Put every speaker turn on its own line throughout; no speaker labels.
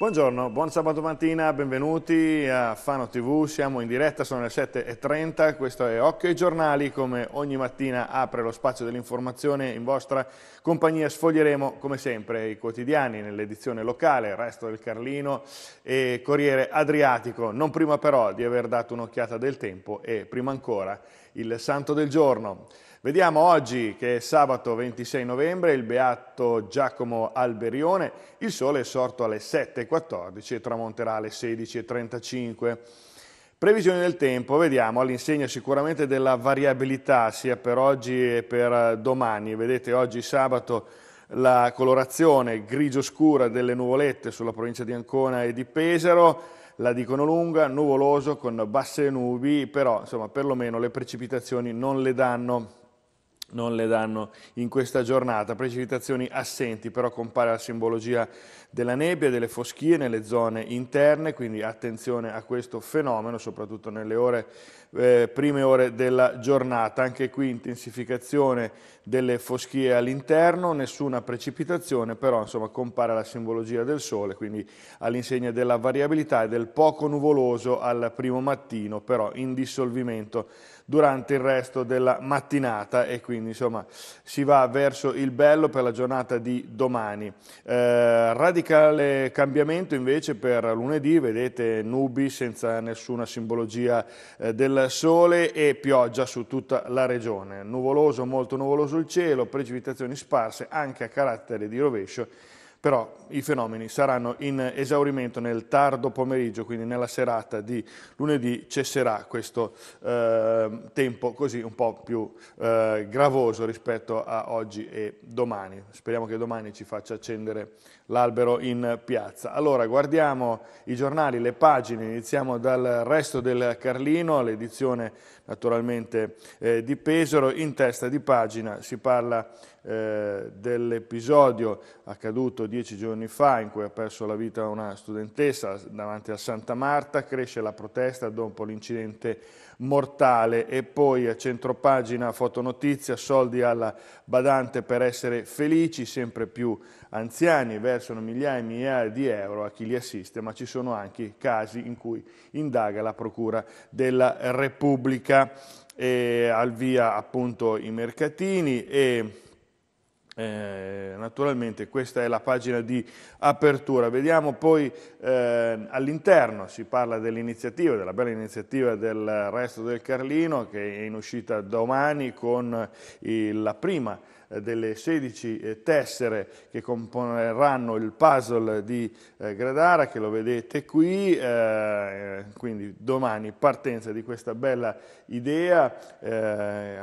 Buongiorno, buon sabato mattina, benvenuti a Fano TV, siamo in diretta, sono le 7.30, questo è Occhio ai giornali, come ogni mattina apre lo spazio dell'informazione in vostra compagnia, sfoglieremo come sempre i quotidiani nell'edizione locale, Resto del Carlino e Corriere Adriatico, non prima però di aver dato un'occhiata del tempo e prima ancora il Santo del Giorno. Vediamo oggi che è sabato 26 novembre il beato Giacomo Alberione, il sole è sorto alle 7.14 e tramonterà alle 16.35. Previsioni del tempo, vediamo all'insegna sicuramente della variabilità sia per oggi che per domani. Vedete oggi sabato la colorazione grigio scura delle nuvolette sulla provincia di Ancona e di Pesaro, la dicono lunga, nuvoloso con basse nubi, però insomma perlomeno le precipitazioni non le danno non le danno in questa giornata. Precipitazioni assenti, però compare la simbologia della nebbia e delle foschie nelle zone interne, quindi attenzione a questo fenomeno, soprattutto nelle ore, eh, prime ore della giornata. Anche qui intensificazione delle foschie all'interno, nessuna precipitazione, però insomma compare la simbologia del sole, quindi all'insegna della variabilità e del poco nuvoloso al primo mattino, però in dissolvimento durante il resto della mattinata e quindi insomma si va verso il bello per la giornata di domani. Eh, radicale cambiamento invece per lunedì, vedete nubi senza nessuna simbologia eh, del sole e pioggia su tutta la regione. Nuvoloso, molto nuvoloso il cielo, precipitazioni sparse anche a carattere di rovescio però i fenomeni saranno in esaurimento nel tardo pomeriggio, quindi nella serata di lunedì cesserà questo eh, tempo così un po' più eh, gravoso rispetto a oggi e domani. Speriamo che domani ci faccia accendere l'albero in piazza. Allora guardiamo i giornali, le pagine, iniziamo dal resto del Carlino, l'edizione naturalmente eh, di Pesaro, in testa di pagina si parla eh, dell'episodio accaduto dieci giorni fa in cui ha perso la vita una studentessa davanti a Santa Marta, cresce la protesta dopo l'incidente mortale e poi a centropagina fotonotizia soldi alla badante per essere felici, sempre più anziani versano migliaia e migliaia di euro a chi li assiste, ma ci sono anche casi in cui indaga la Procura della Repubblica e al via appunto i mercatini e eh, naturalmente questa è la pagina di apertura. Vediamo poi eh, all'interno, si parla dell'iniziativa, della bella iniziativa del resto del Carlino che è in uscita domani con eh, la prima delle 16 eh, tessere che componeranno il puzzle di eh, Gradara, che lo vedete qui, eh, quindi domani partenza di questa bella idea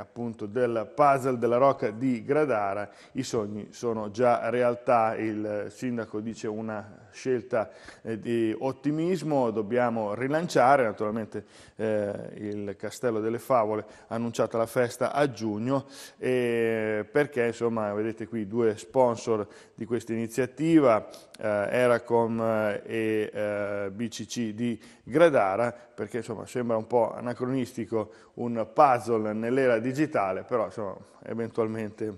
appunto del puzzle della rocca di Gradara, i sogni sono già realtà, il sindaco dice una scelta di ottimismo, dobbiamo rilanciare naturalmente il Castello delle Favole, annunciata la festa a giugno, perché perché insomma vedete qui due sponsor di questa iniziativa, eh, Eracom eh, e eh, BCC di Gradara, perché insomma sembra un po' anacronistico un puzzle nell'era digitale, però insomma eventualmente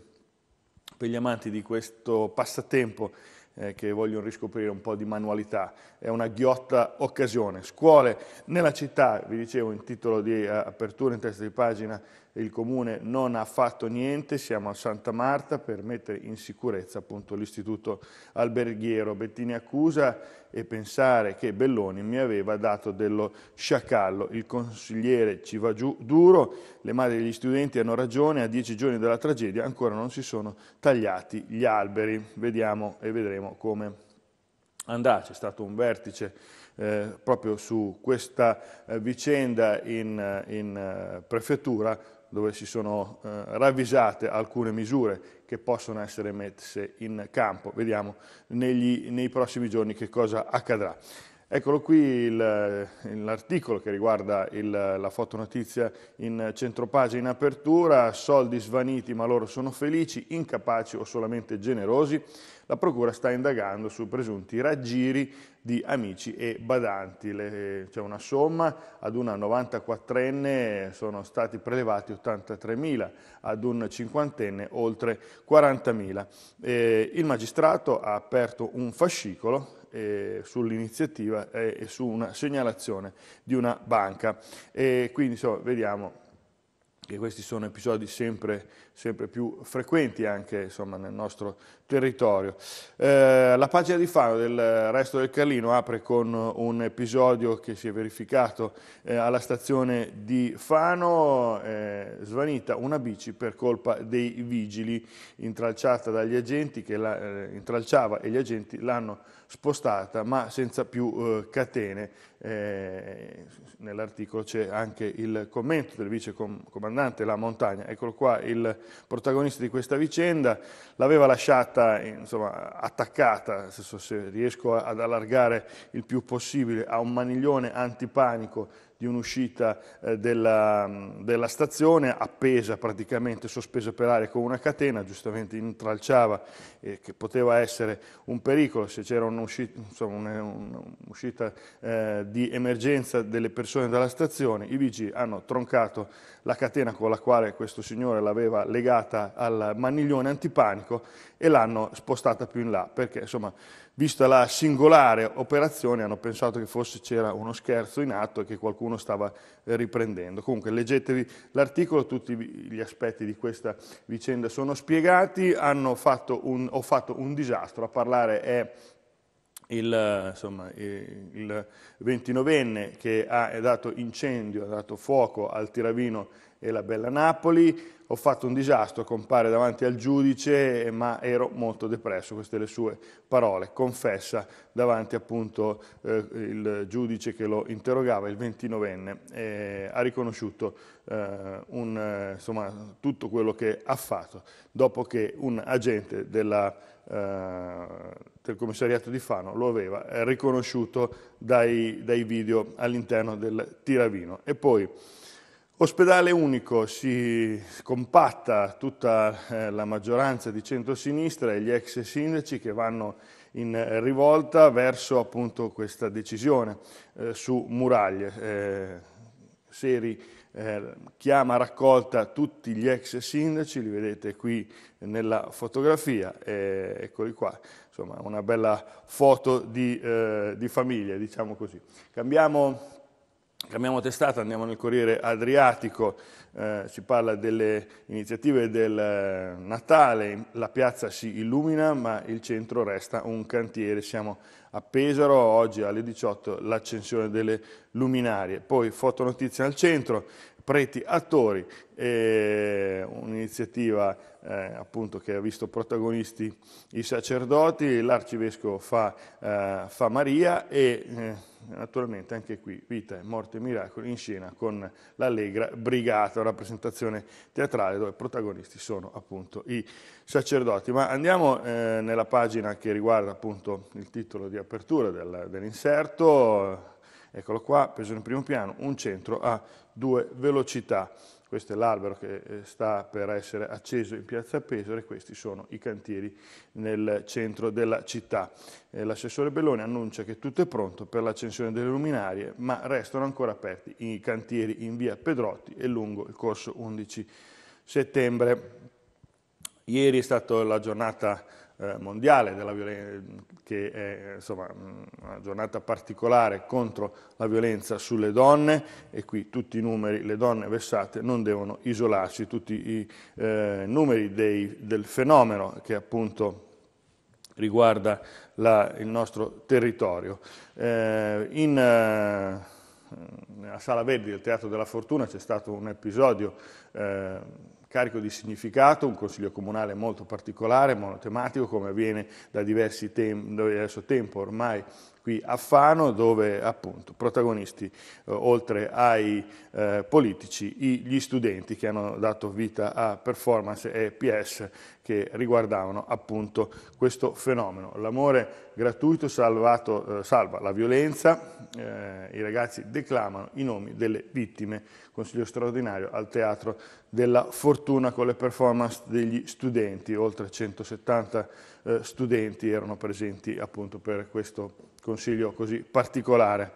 per gli amanti di questo passatempo eh, che vogliono riscoprire un po' di manualità. È una ghiotta occasione. Scuole nella città, vi dicevo in titolo di eh, apertura in testa di pagina, il comune non ha fatto niente, siamo a Santa Marta per mettere in sicurezza l'istituto alberghiero. Bettini accusa e pensare che Belloni mi aveva dato dello sciacallo. Il consigliere ci va giù duro, le madri degli studenti hanno ragione, a dieci giorni dalla tragedia ancora non si sono tagliati gli alberi. Vediamo e vedremo come andrà. C'è stato un vertice eh, proprio su questa eh, vicenda in, eh, in eh, prefettura dove si sono eh, ravvisate alcune misure che possono essere messe in campo. Vediamo negli, nei prossimi giorni che cosa accadrà. Eccolo qui l'articolo che riguarda il, la fotonotizia in centropagina in apertura, soldi svaniti ma loro sono felici, incapaci o solamente generosi, la procura sta indagando su presunti raggiri di amici e badanti, c'è cioè una somma, ad una 94enne sono stati prelevati 83.000, ad un 50enne oltre 40.000. Eh, il magistrato ha aperto un fascicolo eh, sull'iniziativa e eh, su una segnalazione di una banca. E quindi insomma, vediamo che questi sono episodi sempre sempre più frequenti anche insomma, nel nostro territorio. Eh, la pagina di Fano del resto del Carlino apre con un episodio che si è verificato eh, alla stazione di Fano, eh, svanita una bici per colpa dei vigili, intralciata dagli agenti che la eh, intralciava e gli agenti l'hanno spostata ma senza più eh, catene. Eh, nell'articolo c'è anche il commento del vice comandante La Montagna, eccolo qua il protagonista di questa vicenda, l'aveva lasciata insomma, attaccata, se riesco ad allargare il più possibile, a un maniglione antipanico di un'uscita eh, della, della, stazione, appesa praticamente, sospesa per aria con una catena, giustamente intralciava, eh, che poteva essere un pericolo se c'era un'uscita, eh, di emergenza delle persone dalla stazione, i vigili hanno troncato la catena con la quale questo signore l'aveva legata al maniglione antipanico e l'hanno spostata più in là, perché insomma vista la singolare operazione hanno pensato che fosse c'era uno scherzo in atto e che qualcuno qualcuno stava eh, riprendendo. Comunque leggetevi l'articolo, tutti gli aspetti di questa vicenda sono spiegati, fatto un, ho fatto un disastro, a parlare è il, insomma, il 29enne che ha dato incendio, ha dato fuoco al tiravino e la bella Napoli, ho fatto un disastro, compare davanti al giudice, eh, ma ero molto depresso, queste le sue parole, confessa davanti appunto eh, il giudice che lo interrogava, il 29enne, eh, ha riconosciuto eh, un, eh, insomma, tutto quello che ha fatto, dopo che un agente della, eh, del commissariato di Fano lo aveva riconosciuto dai, dai video all'interno del tiravino. E poi Ospedale unico, si compatta tutta eh, la maggioranza di centrosinistra e gli ex sindaci che vanno in rivolta verso appunto questa decisione eh, su muraglie. Eh, Seri eh, chiama raccolta tutti gli ex sindaci, li vedete qui nella fotografia, eccoli qua, insomma una bella foto di, eh, di famiglia, diciamo così. Cambiamo Cambiamo testata, andiamo nel Corriere Adriatico, eh, si parla delle iniziative del eh, Natale, la piazza si illumina ma il centro resta un cantiere, siamo a Pesaro, oggi alle 18 l'accensione delle luminarie, poi fotonotizia al centro, preti attori, eh, un'iniziativa eh, appunto, che ha visto protagonisti i sacerdoti, l'arcivescovo fa, eh, fa, Maria e eh, naturalmente anche qui vita, morte e miracoli in scena con l'allegra brigata, rappresentazione teatrale dove protagonisti sono appunto i sacerdoti. Ma andiamo eh, nella pagina che riguarda appunto il titolo di apertura del, dell'inserto, eccolo qua, preso in primo piano, un centro a due velocità. Questo è l'albero che eh, sta per essere acceso in piazza Pesaro e questi sono i cantieri nel centro della città. Eh, l'assessore Belloni annuncia che tutto è pronto per l'accensione delle luminarie, ma restano ancora aperti i cantieri in via Pedrotti e lungo il corso 11 settembre. Ieri è stata la giornata eh, mondiale che è insomma, una giornata particolare contro la violenza sulle donne e qui tutti i numeri, le donne vessate non devono isolarsi, tutti i eh, numeri dei, del fenomeno che appunto riguarda la, il nostro territorio. Eh, in, eh, nella Sala Verdi del Teatro della Fortuna c'è stato un episodio eh, carico di significato, un consiglio comunale molto particolare, monotematico, come avviene da, tem diverso tempo ormai qui a Fano, dove appunto protagonisti, eh, oltre ai eh, politici, gli studenti che hanno dato vita a performance e PS che riguardavano appunto questo fenomeno. L'amore gratuito salvato, eh, salva la violenza, eh, i ragazzi declamano i nomi delle vittime, consiglio straordinario al Teatro della fortuna con le performance degli studenti, oltre 170 eh, studenti erano presenti appunto per questo consiglio così particolare.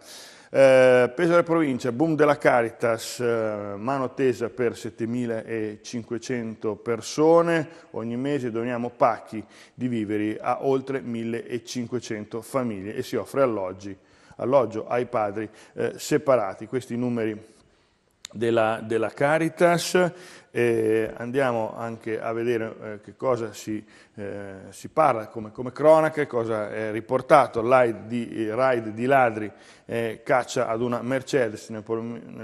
Eh, peso delle province, boom della Caritas, eh, mano tesa per 7.500 persone, ogni mese doniamo pacchi di viveri a oltre 1.500 famiglie e si offre alloggi, alloggio ai padri eh, separati, questi numeri della, della Caritas, eh, andiamo anche a vedere eh, che cosa si, eh, si parla come, come, cronache, cosa è riportato, L'aid di, raid di ladri eh, caccia ad una Mercedes nel,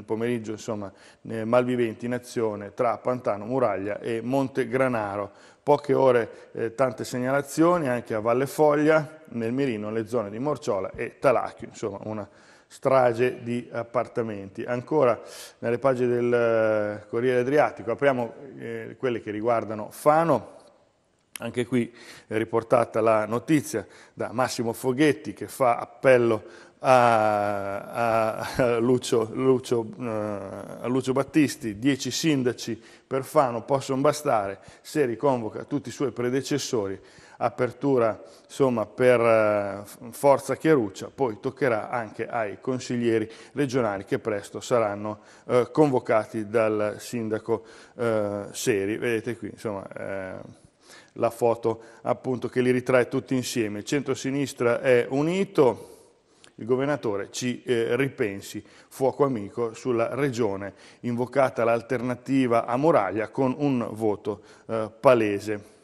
pomeriggio, insomma, eh, malviventi in azione tra Pantano, Muraglia e Monte Granaro. Poche ore, eh, tante segnalazioni anche a Valle Foglia, nel Mirino, le zone di Morciola e Talacchio, insomma una strage di appartamenti. Ancora nelle pagine del eh, Corriere Adriatico apriamo eh, quelle che riguardano Fano, anche qui è riportata la notizia da Massimo Foghetti che fa appello a, a, Lucio, Lucio, eh, a, Lucio, Battisti, dieci sindaci per Fano possono bastare se riconvoca tutti i suoi predecessori apertura insomma, per eh, Forza Chiaruccia, poi toccherà anche ai consiglieri regionali che presto saranno eh, convocati dal sindaco eh, Seri. Vedete qui, insomma, eh, la foto appunto che li ritrae tutti insieme. Il centro-sinistra è unito, il governatore ci eh, ripensi, fuoco amico sulla regione, invocata l'alternativa a Moraglia con un voto eh, palese.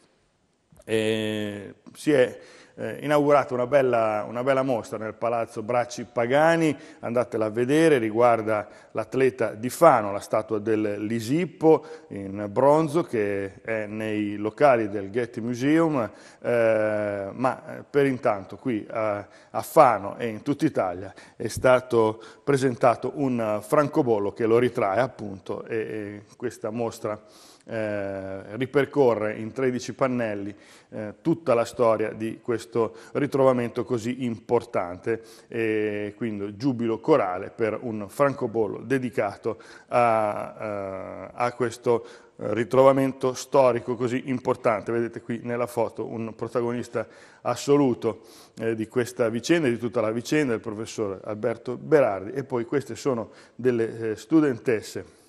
E si è eh, inaugurata una bella, una bella, mostra nel Palazzo Bracci Pagani, andatela a vedere, riguarda l'atleta di Fano, la statua del Lisippo in bronzo che è nei locali del Getty Museum, eh, ma eh, per intanto qui a, a Fano e in tutta Italia è stato presentato un francobollo che lo ritrae appunto e, e questa mostra eh, ripercorre in 13 pannelli eh, tutta la storia di questo ritrovamento così importante e quindi giubilo corale per un francobollo dedicato a, eh, a questo eh, ritrovamento storico così importante. Vedete qui nella foto un protagonista assoluto eh, di questa vicenda, di tutta la vicenda, il professor Alberto Berardi. E poi queste sono delle eh, studentesse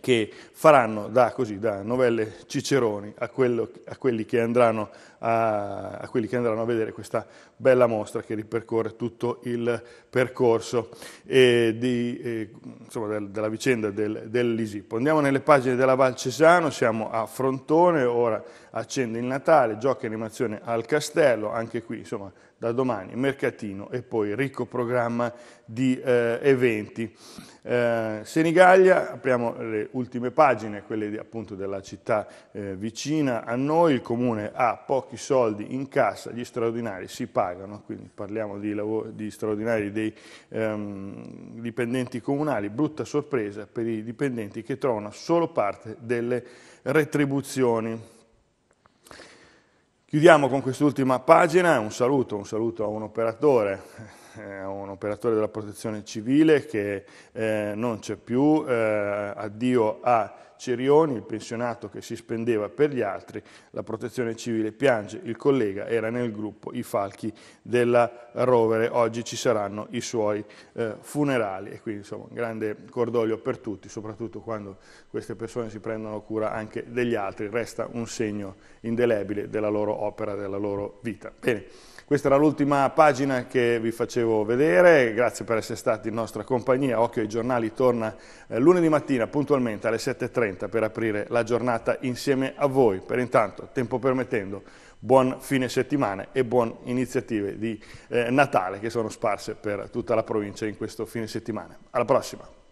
che faranno da, così, da novelle ciceroni a, quello, a, quelli andranno a, a, quelli che andranno a vedere questa bella mostra che ripercorre tutto il percorso eh, di, eh, insomma, della vicenda del, dell'Isipo. Andiamo nelle pagine della Val Cesano, siamo a Frontone, ora accende il Natale, giochi animazione al castello, anche qui insomma da domani mercatino e poi ricco programma di eh, eventi. Eh, Senigallia, apriamo le ultime pagine, quelle di, appunto della città eh, vicina a noi, il comune ha pochi soldi in cassa, gli straordinari si pagano pagano, quindi parliamo di, lavori, di straordinari dei ehm, dipendenti comunali, brutta sorpresa per i dipendenti che trovano solo parte delle retribuzioni. Chiudiamo con quest'ultima pagina, un saluto, un saluto a un operatore eh, un operatore della protezione civile che eh, non c'è più, eh, addio a Cerioni, il pensionato che si spendeva per gli altri, la protezione civile piange, il collega era nel gruppo I Falchi della Rovere, oggi ci saranno i suoi eh, funerali e quindi insomma un grande cordoglio per tutti, soprattutto quando queste persone si prendono cura anche degli altri, resta un segno indelebile della loro opera, della loro vita. Bene. Questa era l'ultima pagina che vi facevo vedere, grazie per essere stati in nostra compagnia. Occhio ai giornali torna eh, lunedì mattina puntualmente alle 7.30 per aprire la giornata insieme a voi. Per intanto, tempo permettendo, buon fine settimana e buone iniziative di eh, Natale che sono sparse per tutta la provincia in questo fine settimana. Alla prossima!